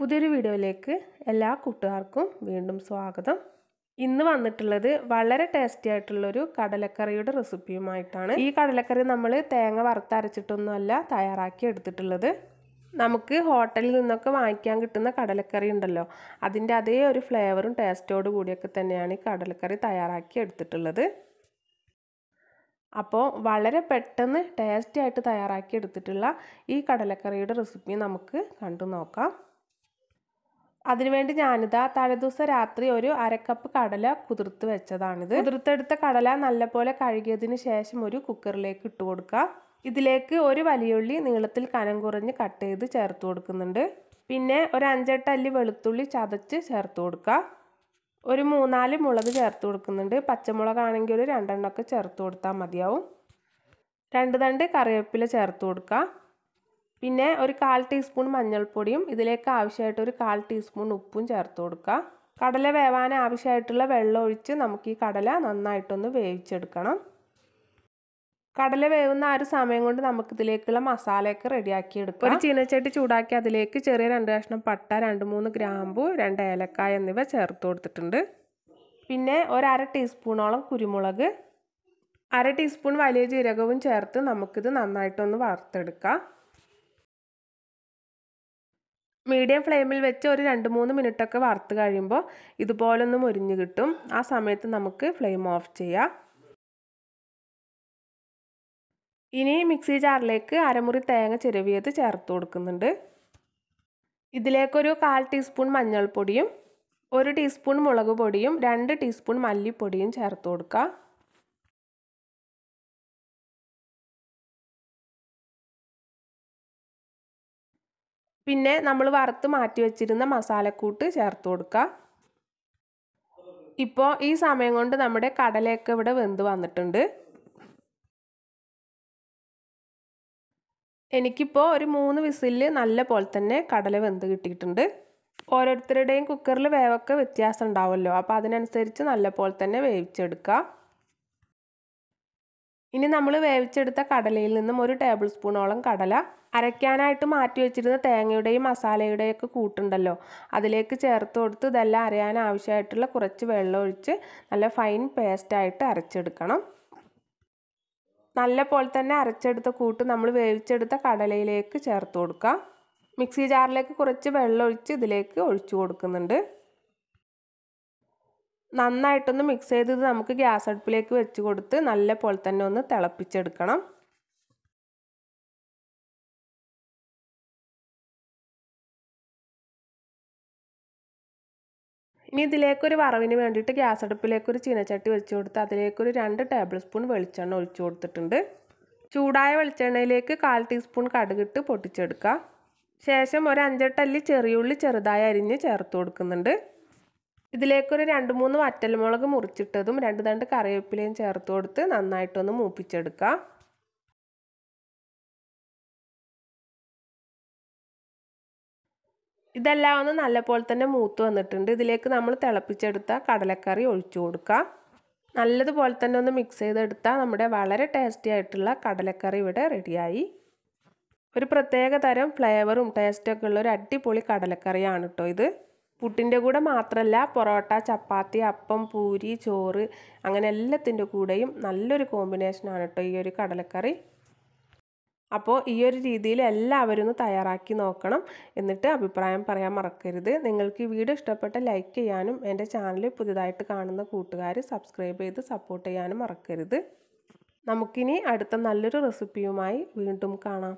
പുതിയൊരു വീഡിയോയിലേക്ക് എല്ലാ കൂട്ടുകാർക്കും വീണ്ടും സ്വാഗതം ഇന്ന് വന്നിട്ടുള്ളത് വളരെ ടേസ്റ്റി ആയിട്ടുള്ളൊരു കടലക്കറിയുടെ റെസിപ്പിയുമായിട്ടാണ് ഈ കടലക്കറി നമ്മൾ തേങ്ങ വറുത്തരച്ചിട്ടൊന്നുമല്ല തയ്യാറാക്കി എടുത്തിട്ടുള്ളത് നമുക്ക് ഹോട്ടലിൽ നിന്നൊക്കെ വാങ്ങിക്കാൻ കിട്ടുന്ന കടലക്കറി ഉണ്ടല്ലോ അതിൻ്റെ അതേ ഒരു ഫ്ലേവറും ടേസ്റ്റോട് കൂടിയൊക്കെ തന്നെയാണ് ഈ കടലക്കറി തയ്യാറാക്കി എടുത്തിട്ടുള്ളത് അപ്പോൾ വളരെ പെട്ടെന്ന് ടേസ്റ്റി ആയിട്ട് തയ്യാറാക്കി എടുത്തിട്ടുള്ള ഈ കടലക്കറിയുടെ റെസിപ്പി നമുക്ക് കണ്ടു നോക്കാം അതിനുവേണ്ടി ഞാനിതാ തലേദിവസം രാത്രി ഒരു അരക്കപ്പ് കടല കുതിർത്ത് വെച്ചതാണിത് കുതിർത്തെടുത്ത കടല നല്ലപോലെ കഴുകിയതിന് ശേഷം ഒരു കുക്കറിലേക്ക് ഇട്ട് കൊടുക്കുക ഇതിലേക്ക് ഒരു വലിയുള്ളി നീളത്തിൽ കനം കുറഞ്ഞ് കട്ട് ചെയ്ത് ചേർത്ത് കൊടുക്കുന്നുണ്ട് പിന്നെ ഒരു അഞ്ചെട്ട് അല്ലി വെളുത്തുള്ളി ചതച്ച് ചേർത്ത് കൊടുക്കുക ഒരു മൂന്നാല് മുളക് ചേർത്ത് കൊടുക്കുന്നുണ്ട് പച്ചമുളകാണെങ്കിൽ ഒരു രണ്ടെണ്ണമൊക്കെ ചേർത്ത് കൊടുത്താൽ മതിയാവും രണ്ട് തണ്ട് കറിവേപ്പില ചേർത്ത് കൊടുക്കുക പിന്നെ ഒരു കാൽ ടീസ്പൂൺ മഞ്ഞൾപ്പൊടിയും ഇതിലേക്ക് ആവശ്യമായിട്ട് ഒരു കാൽ ടീസ്പൂൺ ഉപ്പും ചേർത്ത് കൊടുക്കുക കടല വേവാൻ ആവശ്യമായിട്ടുള്ള വെള്ളം ഒഴിച്ച് നമുക്ക് ഈ കടല നന്നായിട്ടൊന്ന് വേവിച്ചെടുക്കണം കടല വേവുന്ന ആ ഒരു സമയം കൊണ്ട് നമുക്ക് ഇതിലേക്കുള്ള മസാലയൊക്കെ റെഡിയാക്കി എടുക്കാം ഒരു ചീനച്ചട്ടി ചൂടാക്കി അതിലേക്ക് ചെറിയ രണ്ട് കഷ്ണം പട്ട രണ്ട് മൂന്ന് ഗ്രാമ്പു രണ്ട് ഏലക്കായ എന്നിവ ചേർത്ത് കൊടുത്തിട്ടുണ്ട് പിന്നെ ഒരര ടീസ്പൂണോളം കുരുമുളക് അര ടീസ്പൂൺ വലിയ ജീരകവും ചേർത്ത് നമുക്കിത് നന്നായിട്ടൊന്ന് വറുത്തെടുക്കാം മീഡിയം ഫ്ലെയിമിൽ വെച്ച് ഒരു രണ്ട് മൂന്ന് മിനിറ്റൊക്കെ വറുത്ത് കഴിയുമ്പോൾ ഇതുപോലൊന്നും മുരിഞ്ഞ് കിട്ടും ആ സമയത്ത് നമുക്ക് ഫ്ലെയിം ഓഫ് ചെയ്യാം ഇനി മിക്സി ജാറിലേക്ക് അരമുറി തേങ്ങ ചിരവിയത് ചേർത്ത് കൊടുക്കുന്നുണ്ട് ഇതിലേക്കൊരു കാൽ ടീസ്പൂൺ മഞ്ഞൾപ്പൊടിയും ഒരു ടീസ്പൂൺ മുളക് പൊടിയും രണ്ട് ടീസ്പൂൺ മല്ലിപ്പൊടിയും ചേർത്ത് കൊടുക്കുക പിന്നെ നമ്മൾ വറുത്ത് മാറ്റി വെച്ചിരുന്ന മസാലക്കൂട്ട് ചേർത്ത് കൊടുക്കുക ഇപ്പോൾ ഈ സമയം കൊണ്ട് നമ്മുടെ കടലയൊക്കെ ഇവിടെ വെന്ത് വന്നിട്ടുണ്ട് എനിക്കിപ്പോൾ ഒരു മൂന്ന് വിസിലിൽ നല്ല പോലെ തന്നെ കടല വെന്ത് കിട്ടിയിട്ടുണ്ട് ഓരോരുത്തരുടെയും കുക്കറിൽ വേവൊക്കെ വ്യത്യാസം ഉണ്ടാവുമല്ലോ അപ്പോൾ അതിനനുസരിച്ച് നല്ല പോലെ തന്നെ വേവിച്ചെടുക്കുക ഇനി നമ്മൾ വേവിച്ചെടുത്ത കടലയിൽ നിന്നും ഒരു ടേബിൾ സ്പൂണോളം കടല അരയ്ക്കാനായിട്ട് മാറ്റി വെച്ചിരുന്ന തേങ്ങയുടെയും മസാലയുടെയും ഒക്കെ കൂട്ടുണ്ടല്ലോ അതിലേക്ക് ചേർത്ത് കൊടുത്ത് ഇതെല്ലാം അരയാൻ ആവശ്യമായിട്ടുള്ള കുറച്ച് വെള്ളം ഒഴിച്ച് നല്ല ഫൈൻ പേസ്റ്റായിട്ട് അരച്ചെടുക്കണം നല്ല പോലെ തന്നെ അരച്ചെടുത്ത കൂട്ട് നമ്മൾ വേവിച്ചെടുത്ത കടലയിലേക്ക് ചേർത്ത് കൊടുക്കുക മിക്സി ജാറിലേക്ക് കുറച്ച് വെള്ളം ഒഴിച്ച് ഇതിലേക്ക് ഒഴിച്ചു കൊടുക്കുന്നുണ്ട് നന്നായിട്ടൊന്ന് മിക്സ് ചെയ്തത് നമുക്ക് ഗ്യാസ് അടുപ്പിലേക്ക് വെച്ച് കൊടുത്ത് നല്ല പോലെ തന്നെ ഒന്ന് തിളപ്പിച്ചെടുക്കണം ഇനി ഇതിലേക്കൊരു വറവിന് വേണ്ടിയിട്ട് ഗ്യാസ് അടുപ്പിലേക്ക് ഒരു ചീനച്ചട്ടി വെച്ച് കൊടുത്ത് അതിലേക്കൊരു രണ്ട് ടേബിൾ സ്പൂൺ വെളിച്ചെണ്ണ ഒഴിച്ചു കൊടുത്തിട്ടുണ്ട് ചൂടായ വെളിച്ചെണ്ണയിലേക്ക് കാൽ ടീസ്പൂൺ കടുകിട്ട് പൊട്ടിച്ചെടുക്കുക ശേഷം ഒരു അഞ്ചെട്ടല്ലി ചെറിയുള്ളി ചെറുതായി അരിഞ്ഞ് ചേർത്ത് കൊടുക്കുന്നുണ്ട് ഇതിലേക്കൊരു രണ്ട് മൂന്ന് വറ്റൽമുളക് മുറിച്ചിട്ടതും രണ്ട് തണ്ട് കറിവേപ്പിലയും ചേർത്ത് കൊടുത്ത് നന്നായിട്ടൊന്ന് മൂപ്പിച്ചെടുക്കുക ഇതെല്ലാം ഒന്ന് നല്ലപോലെ തന്നെ മൂത്ത് വന്നിട്ടുണ്ട് ഇതിലേക്ക് നമ്മൾ തിളപ്പിച്ചെടുത്ത കടലക്കറി ഒഴിച്ചു കൊടുക്കുക നല്ലതുപോലെ തന്നെ ഒന്ന് മിക്സ് ചെയ്തെടുത്താൽ നമ്മുടെ വളരെ ടേസ്റ്റി ആയിട്ടുള്ള കടലക്കറി ഇവിടെ റെഡിയായി ഒരു പ്രത്യേക തരം ഫ്ലേവറും ടേസ്റ്റൊക്കെ ഉള്ള ഒരു അടിപൊളി കടലക്കറിയാണ് കേട്ടോ ഇത് പുട്ടിൻ്റെ കൂടെ മാത്രമല്ല പൊറോട്ട ചപ്പാത്തി അപ്പം പൂരി ചോറ് അങ്ങനെ എല്ലാത്തിൻ്റെ കൂടെയും നല്ലൊരു കോമ്പിനേഷനാണ് കേട്ടോ ഈ ഒരു കടലക്കറി അപ്പോൾ ഈ ഒരു രീതിയിൽ എല്ലാവരും ഒന്ന് തയ്യാറാക്കി നോക്കണം എന്നിട്ട് അഭിപ്രായം പറയാൻ മറക്കരുത് നിങ്ങൾക്ക് ഈ വീഡിയോ ഇഷ്ടപ്പെട്ട ലൈക്ക് ചെയ്യാനും എൻ്റെ ചാനൽ പുതിയതായിട്ട് കാണുന്ന കൂട്ടുകാർ സബ്സ്ക്രൈബ് ചെയ്ത് സപ്പോർട്ട് ചെയ്യാനും മറക്കരുത് നമുക്കിനി അടുത്ത നല്ലൊരു റെസിപ്പിയുമായി വീണ്ടും കാണാം